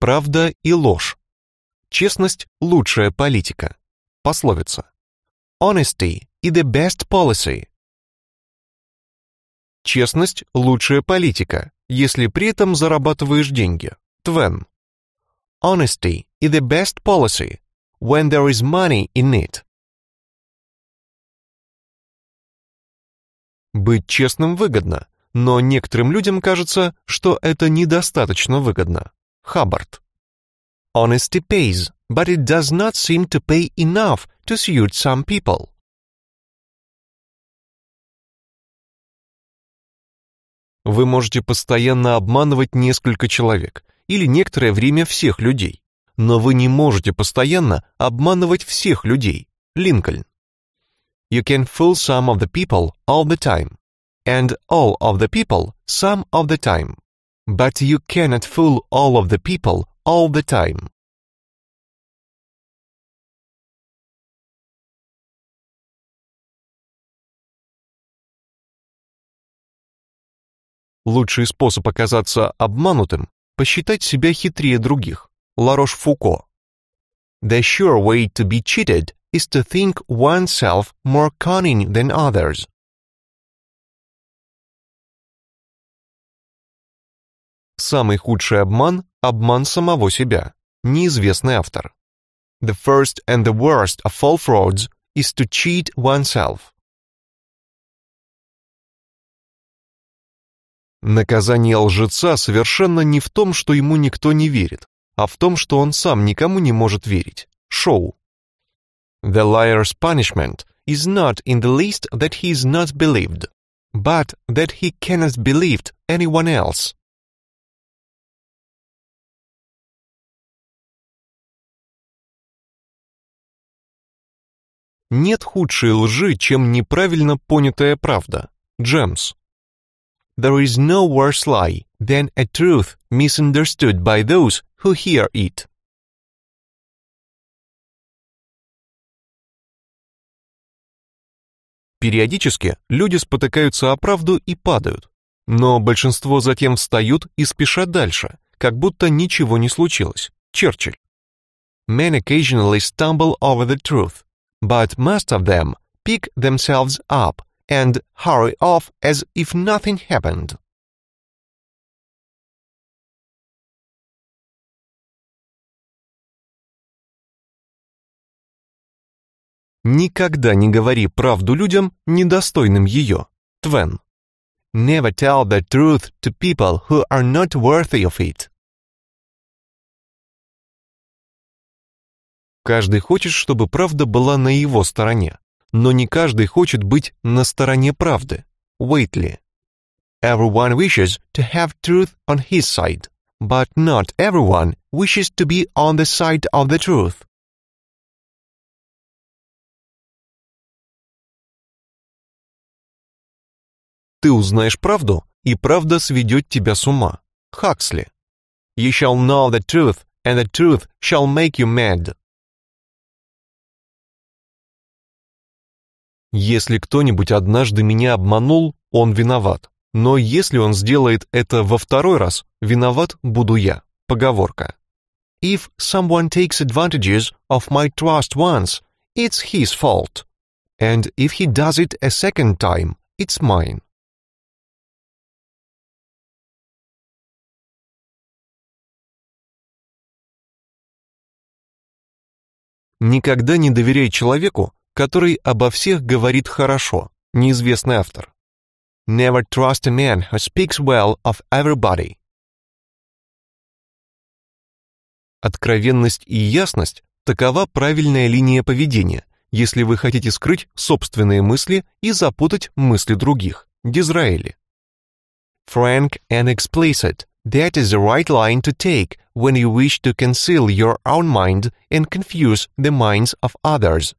Правда и ложь. Честность – лучшая политика. Пословица. Honesty is the best policy. Честность – лучшая политика, если при этом зарабатываешь деньги. Твен. Honesty is the best policy when there is money in it. Быть честным выгодно, но некоторым людям кажется, что это недостаточно выгодно. Hubbard. Honesty pays, but it does not seem to pay enough to suit some people. Вы можете постоянно обманывать несколько человек или некоторое время всех людей, но вы не можете постоянно обманывать всех людей. Линкольн. You can fool some of the people all the time and all of the people some of the time. But you cannot fool all of the people all the time. Лучший способ оказаться обманутым – посчитать себя хитрее других. Ларош Фуко. The sure way to be cheated is to think oneself more cunning than others. Самый худший обман – обман самого себя. Неизвестный автор. The first and the worst of all frauds is to cheat oneself. Наказание лжеца совершенно не в том, что ему никто не верит, а в том, что он сам никому не может верить. Шоу. The liar's punishment is not in the least that he is not believed, but that he cannot believe anyone else. Нет худшей лжи, чем неправильно понятая правда. Джемс. There is no worse lie than a truth misunderstood by those who hear it. Периодически люди спотыкаются о правду и падают, но большинство затем встают и спешат дальше, как будто ничего не случилось. Черчилль. Men occasionally stumble over the truth, but most of them pick themselves up and hurry off as if nothing happened. Никогда не говори правду людям, недостойным ее. Твен. Never tell the truth to people who are not worthy of it. Каждый хочет, чтобы правда была на его стороне. Но не каждый хочет быть на стороне правды. Уэйтли. Everyone wishes to have truth on his side, but not everyone wishes to be on the side of the truth. Ты узнаешь правду, и правда сведет тебя с ума. Хаксли. You shall know the truth, and the truth shall make you mad. Если кто-нибудь однажды меня обманул, он виноват. Но если он сделает это во второй раз, виноват буду я. Поговорка. If someone takes advantages of my trust once, it's his fault. And if he does it a second time, it's mine. Никогда не доверяй человеку, который обо всех говорит хорошо, неизвестный автор. Never trust a man who speaks well of everybody. Откровенность и ясность – такова правильная линия поведения, если вы хотите скрыть собственные мысли и запутать мысли других. Дизраэли. Frank and explicit – that is the right line to take when you wish to conceal your own mind and confuse the minds of others.